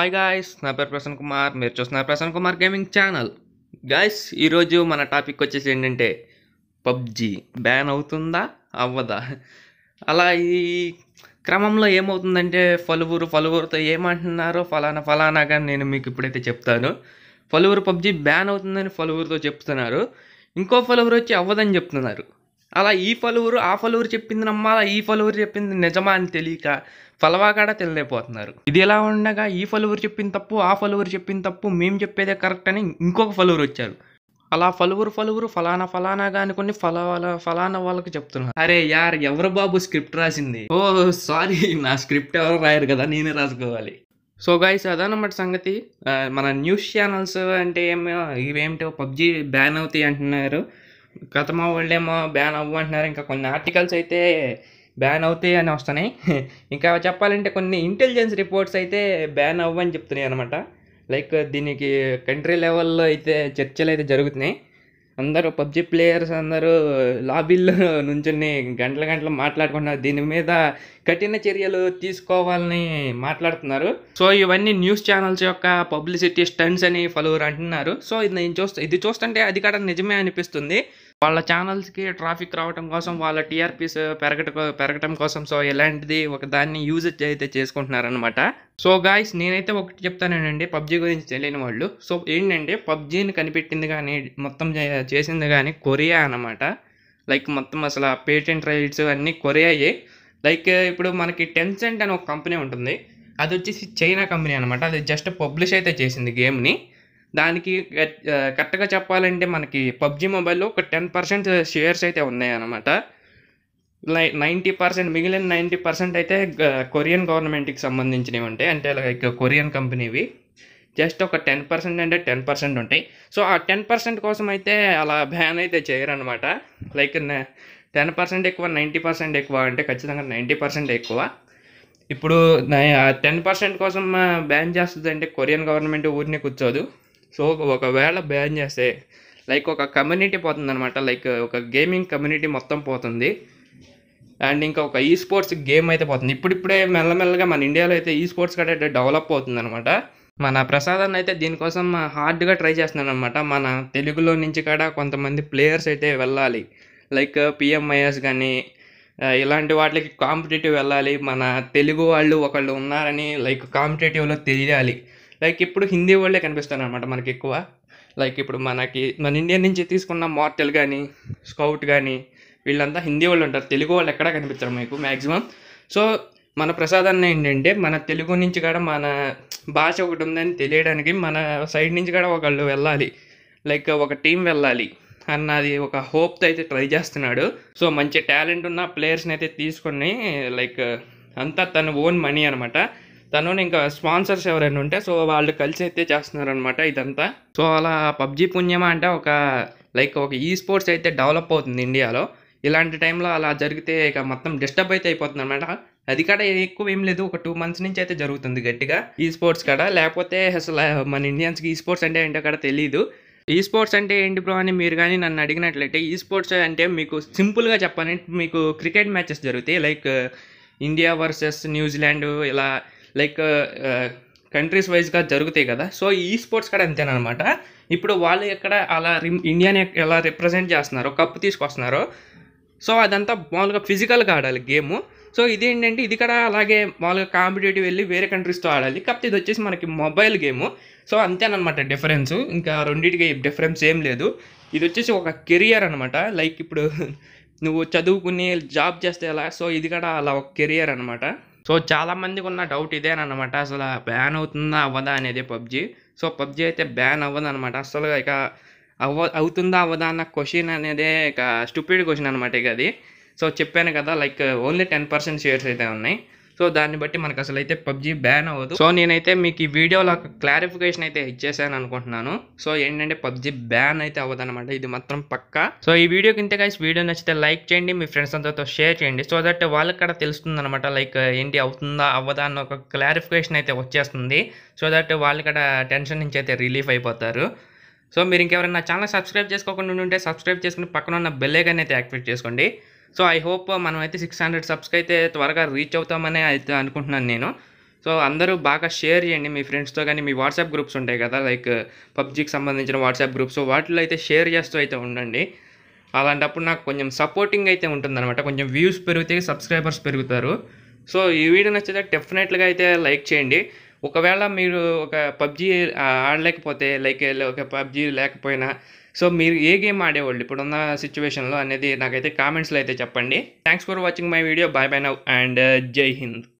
hi guys నా పేరు ప్రసన్న కుమార్ మీరు చూస్తున్నారు Prasanna Kumar gaming channel guys ఈరోజు మన టాపిక్ వచ్చేసి ఏంటంటే పబ్జి బ్యాన్ అవుతుందా అవ్వదా అలా ఈ క్రమంలో ఏమవుతుందంటే పలువురు పలువురితో ఏమంటున్నారో ఫలానా ఫలానాగా నేను మీకు ఇప్పుడైతే చెప్తాను పలువురు పబ్జి బ్యాన్ అవుతుందని పలువురితో చెప్తున్నారు ఇంకో పలువురు వచ్చి అవ్వదని చెప్తున్నారు అలా ఈ ఫలువురు ఆ ఫలువురు చెప్పింది అలా ఈ ఫలువురు చెప్పింది నిజమా అని తెలియక ఫలవాగాడ తెలియపోతున్నారు ఇది ఎలా ఉండగా ఈ ఫలువురు చెప్పిన తప్పు ఆ ఫలువురు చెప్పిన తప్పు మేము చెప్పేదే కరెక్ట్ అని ఇంకొక ఫలువురు వచ్చారు అలా ఫలువురు ఫలువురు ఫలానా ఫలానాగా అనుకుని ఫలా ఫలానా వాళ్ళకి చెప్తున్నారు అరే యార్ ఎవరు బాబు స్క్రిప్ట్ రాసింది ఓ సారీ నా స్క్రిప్ట్ ఎవరు రాయరు కదా నేనే రాసుకోవాలి సో గాయస్ అదనమాట సంగతి మన న్యూస్ ఛానల్స్ అంటే ఏమో ఇవేమిటో పబ్జి బ్యాన్ అవుతాయి అంటున్నారు గత మా వాళ్ళేమో బ్యాన్ అవ్వంటున్నారు ఇంకా కొన్ని ఆర్టికల్స్ అయితే బ్యాన్ అవుతాయి అని వస్తున్నాయి ఇంకా చెప్పాలంటే కొన్ని ఇంటెలిజెన్స్ రిపోర్ట్స్ అయితే బ్యాన్ అవ్వని చెప్తున్నాయి అనమాట లైక్ దీనికి కంట్రీ లెవెల్లో అయితే చర్చలు అయితే జరుగుతున్నాయి అందరూ పబ్జి ప్లేయర్స్ అందరూ లాబీల్లో నుంచుని గంటల గంటలు మాట్లాడుకుంటున్నారు దీని మీద కఠిన చర్యలు తీసుకోవాలని మాట్లాడుతున్నారు సో ఇవన్నీ న్యూస్ ఛానల్స్ యొక్క పబ్లిసిటీ స్టంట్స్ అని పలువురు అంటున్నారు సో ఇది నేను చూస్తా ఇది చూస్తుంటే అది కూడా నిజమే అనిపిస్తుంది వాళ్ళ ఛానల్స్కి ట్రాఫిక్ రావటం కోసం వాళ్ళ టీఆర్పీస్ పెరగట పెరగటం కోసం సో ఇలాంటిది ఒక దాన్ని యూజ్ అయితే చేసుకుంటున్నారనమాట సో గాయస్ నేనైతే ఒకటి చెప్తానండి పబ్జి గురించి తెలియని వాళ్ళు సో ఏంటంటే పబ్జీని కనిపెట్టింది కానీ మొత్తం చేసింది కానీ కొరియా అనమాట లైక్ మొత్తం అసలు పేటెంట్ రైట్స్ అన్నీ కొరియాయే లైక్ ఇప్పుడు మనకి టెన్సెంట్ అని ఒక కంపెనీ ఉంటుంది అది వచ్చేసి చైనా కంపెనీ అనమాట అది జస్ట్ పబ్లిష్ అయితే చేసింది గేమ్ని దానికి కరెక్ట్గా చెప్పాలంటే మనకి పబ్జి మొబైల్లో ఒక టెన్ పర్సెంట్ షేర్స్ అయితే ఉన్నాయన్నమాట లై నైంటీ పర్సెంట్ మిగిలిన నైంటీ పర్సెంట్ అయితే కొరియన్ గవర్నమెంట్కి సంబంధించినవి ఉంటాయి అంటే లైక్ కొరియన్ కంపెనీవి జస్ట్ ఒక టెన్ పర్సెంట్ అంటే టెన్ పర్సెంట్ ఉంటాయి సో ఆ టెన్ పర్సెంట్ కోసం అయితే అలా బ్యాన్ అయితే చేయరనమాట లైక్ టెన్ పర్సెంట్ ఎక్కువ నైంటీ పర్సెంట్ ఎక్కువ అంటే ఖచ్చితంగా నైంటీ పర్సెంట్ ఎక్కువ ఇప్పుడు టెన్ పర్సెంట్ కోసం బ్యాన్ చేస్తుంది అంటే కొరియన్ గవర్నమెంట్ ఊరిని కూర్చోదు సో ఒకవేళ బ్యాన్ చేస్తే లైక్ ఒక కమ్యూనిటీ పోతుందనమాట లైక్ ఒక గేమింగ్ కమ్యూనిటీ మొత్తం పోతుంది అండ్ ఇంకా ఒక ఈ స్పోర్ట్స్ గేమ్ అయితే పోతుంది ఇప్పుడిప్పుడే మెల్లమెల్లగా మన ఇండియాలో అయితే ఈ స్పోర్ట్స్ కట్టే డెవలప్ అవుతుంది అనమాట మన ప్రసాదాన్ని అయితే దీనికోసం హార్డ్గా ట్రై చేస్తున్నాను అనమాట మన తెలుగులో నుంచి కూడా కొంతమంది ప్లేయర్స్ అయితే వెళ్ళాలి లైక్ పిఎంఐఎస్ కానీ ఇలాంటి వాటికి కాంపిటేటివ్ వెళ్ళాలి మన తెలుగు వాళ్ళు ఒకళ్ళు ఉన్నారని లైక్ కాంపిటేటివ్లో తెలియాలి లైక్ ఇప్పుడు హిందీ వాళ్ళే కనిపిస్తాను అనమాట మనకి ఎక్కువ లైక్ ఇప్పుడు మనకి మన ఇండియా నుంచి తీసుకున్న మార్టల్ కానీ స్కౌట్ కానీ వీళ్ళంతా హిందీ వాళ్ళు ఉంటారు తెలుగు వాళ్ళు ఎక్కడా కనిపించరు మీకు మ్యాక్సిమం సో మన ప్రసాదాన్ని ఏంటంటే మన తెలుగు నుంచి కూడా మన భాష ఒకటి ఉందని తెలియడానికి మన సైడ్ నుంచి కూడా ఒకళ్ళు వెళ్ళాలి లైక్ ఒక టీం వెళ్ళాలి అన్నది ఒక హోప్తో అయితే ట్రై చేస్తున్నాడు సో మంచి టాలెంట్ ఉన్న ప్లేయర్స్ని అయితే తీసుకొని లైక్ అంతా తన ఓన్ మనీ అనమాట తను ఇంకా స్పాన్సర్స్ ఎవరైనా ఉంటే సో వాళ్ళు కలిసి అయితే చేస్తున్నారనమాట ఇదంతా సో అలా పబ్జి పుణ్యమా అంటే ఒక లైక్ ఒక ఈ స్పోర్ట్స్ అయితే డెవలప్ అవుతుంది ఇండియాలో ఇలాంటి టైంలో అలా జరిగితే ఇక మొత్తం డిస్టర్బ్ అయితే అయిపోతుంది అనమాట అది కాడ ఎక్కువ ఏం లేదు ఒక టూ మంత్స్ నుంచి అయితే జరుగుతుంది గట్టిగా ఈ స్పోర్ట్స్ కాడ లేకపోతే అసలు మన ఇండియన్స్కి ఈ స్పోర్ట్స్ అంటే ఏంటో కూడా తెలియదు ఈ స్పోర్ట్స్ అంటే ఏంటి బ్రో అని మీరు కానీ నన్ను అడిగినట్లయితే ఈ స్పోర్ట్స్ అంటే మీకు సింపుల్గా చెప్పాలంటే మీకు క్రికెట్ మ్యాచెస్ జరుగుతాయి లైక్ ఇండియా వర్సెస్ న్యూజిలాండ్ ఇలా లైక్ కంట్రీస్ వైజ్గా జరుగుతాయి కదా సో ఈ స్పోర్ట్స్ కూడా అంతేనమాట ఇప్పుడు వాళ్ళు ఎక్కడ అలా ఇండియాని ఎలా రిప్రజెంట్ చేస్తున్నారో కప్పు తీసుకొస్తున్నారో సో అదంతా మామూలుగా ఫిజికల్గా ఆడాలి గేమ్ సో ఇదేంటంటే ఇది కూడా అలాగే మామూలుగా కాంపిటేటివ్ వెళ్ళి వేరే కంట్రీస్తో ఆడాలి కాకపోతే ఇది వచ్చేసి మనకి మొబైల్ గేమ్ సో అంతేనమాట డిఫరెన్స్ ఇంకా రెండింటికి డిఫరెన్స్ ఏం లేదు ఇది వచ్చేసి ఒక కెరియర్ అనమాట లైక్ ఇప్పుడు నువ్వు చదువుకుని జాబ్ చేస్తే ఎలా సో ఇది కూడా అలా ఒక కెరియర్ అనమాట సో చాలా మందికి ఉన్న డౌట్ ఇదేనమాట అసలు బ్యాన్ అవుతుందా అవ్వదా అనేది పబ్జి సో పబ్జి అయితే బ్యాన్ అవ్వదు అనమాట అసలు ఇక అవ్వ అవుతుందా అవ్వదా అన్న క్వశ్చన్ అనేదే ఇక స్టూపిడ్ క్వశ్చన్ అనమాట ఇక అది సో చెప్పాను కదా like only ten percent shares అయితే ఉన్నాయి సో దాన్ని బట్టి మనకు అసలు అయితే పబ్జీ బ్యాన్ అవ్వదు సో నేనైతే మీకు ఈ వీడియోలో ఒక క్లారిఫికేషన్ అయితే ఇచ్చేసాను అనుకుంటున్నాను సో ఏంటంటే పబ్జీ బ్యాన్ అయితే అవ్వదు అనమాట ఇది మాత్రం పక్క సో ఈ వీడియో కింద గైస్ వీడియో నచ్చితే లైక్ చేయండి మీ ఫ్రెండ్స్ అందరితో షేర్ చేయండి సో దట్ వాళ్ళకి కూడా తెలుస్తుంది అనమాట లైక్ ఏంటి అవుతుందా అవ్వదా అన్న ఒక క్లారిఫికేషన్ అయితే వచ్చేస్తుంది సో దట్ వాళ్ళు టెన్షన్ నుంచి అయితే రిలీఫ్ అయిపోతారు సో మీరు ఇంకెవరైనా ఛానల్ సబ్స్క్రైబ్ చేసుకోకుండా ఉంటే సబ్స్క్రైబ్ చేసుకుని పక్కన ఉన్న బెల్ అయితే యాక్టివేట్ చేసుకోండి సో ఐ హోప్ మనం అయితే సిక్స్ హండ్రెడ్ సబ్స్కి అయితే త్వరగా రీచ్ అవుతామనే అయితే అనుకుంటున్నాను నేను సో అందరూ బాగా షేర్ చేయండి మీ ఫ్రెండ్స్తో కానీ మీ వాట్సాప్ గ్రూప్స్ ఉంటాయి కదా లైక్ పబ్జీకి సంబంధించిన వాట్సాప్ గ్రూప్స్ వాటిలో అయితే షేర్ చేస్తూ అయితే ఉండండి అలాంటప్పుడు నాకు కొంచెం సపోర్టింగ్ అయితే ఉంటుందన్నమాట కొంచెం వ్యూస్ పెరిగితే సబ్స్క్రైబర్స్ పెరుగుతారు సో ఈ వీడియో నచ్చితే డెఫినెట్గా అయితే లైక్ చేయండి ఒకవేళ మీరు ఒక పబ్జి ఆడలేకపోతే లైక్ ఒక పబ్జి లేకపోయినా సో మీరు ఏ గేమ్ ఆడేవాళ్ళు ఇప్పుడున్న సిచ్యువేషన్లో అనేది నాకైతే కామెంట్స్లో అయితే చెప్పండి thanks for watching my video bye bye now and Jai Hind